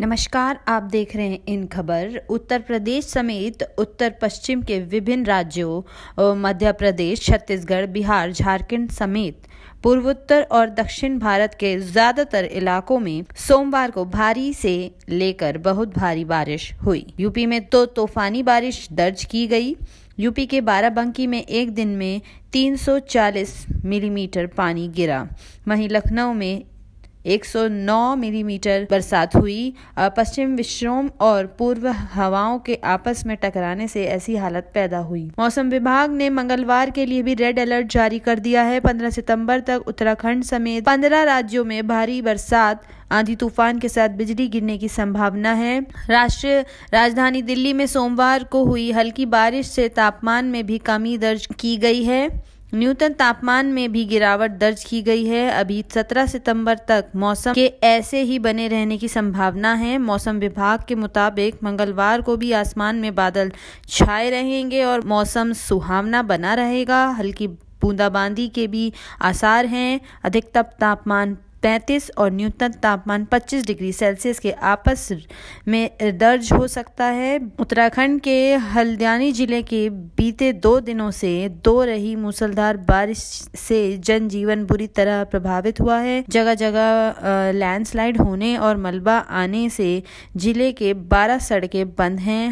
नमस्कार आप देख रहे हैं इन खबर उत्तर प्रदेश समेत उत्तर पश्चिम के विभिन्न राज्यों मध्य प्रदेश छत्तीसगढ़ बिहार झारखंड समेत पूर्वोत्तर और दक्षिण भारत के ज्यादातर इलाकों में सोमवार को भारी से लेकर बहुत भारी बारिश हुई यूपी में तो तूफानी बारिश दर्ज की गई यूपी के बाराबंकी में एक दिन में 340 मिलीमीटर पानी गिरा वहीं लखनऊ में 109 मिलीमीटर mm बरसात हुई पश्चिम विश्रोम और पूर्व हवाओं के आपस में टकराने से ऐसी हालत पैदा हुई मौसम विभाग ने मंगलवार के लिए भी रेड अलर्ट जारी कर दिया है 15 सितंबर तक उत्तराखंड समेत 15 राज्यों में भारी बरसात आंधी तूफान के साथ बिजली गिरने की संभावना है राष्ट्रीय राजधानी दिल्ली में सोमवार को हुई हल्की बारिश से तापमान में भी कमी दर्ज की गई है न्यूनतम तापमान में भी गिरावट दर्ज की गई है अभी 17 सितंबर तक मौसम के ऐसे ही बने रहने की संभावना है मौसम विभाग के मुताबिक मंगलवार को भी आसमान में बादल छाए रहेंगे और मौसम सुहावना बना रहेगा हल्की बूंदाबांदी के भी आसार हैं अधिकतम तापमान पैंतीस और न्यूनतम तापमान 25 डिग्री सेल्सियस के आपस में दर्ज हो सकता है उत्तराखंड के हल्द्वानी जिले के बीते दो दिनों से दो रही मूसलधार बारिश से जनजीवन बुरी तरह प्रभावित हुआ है जगह जगह लैंडस्लाइड होने और मलबा आने से जिले के 12 सड़कें बंद हैं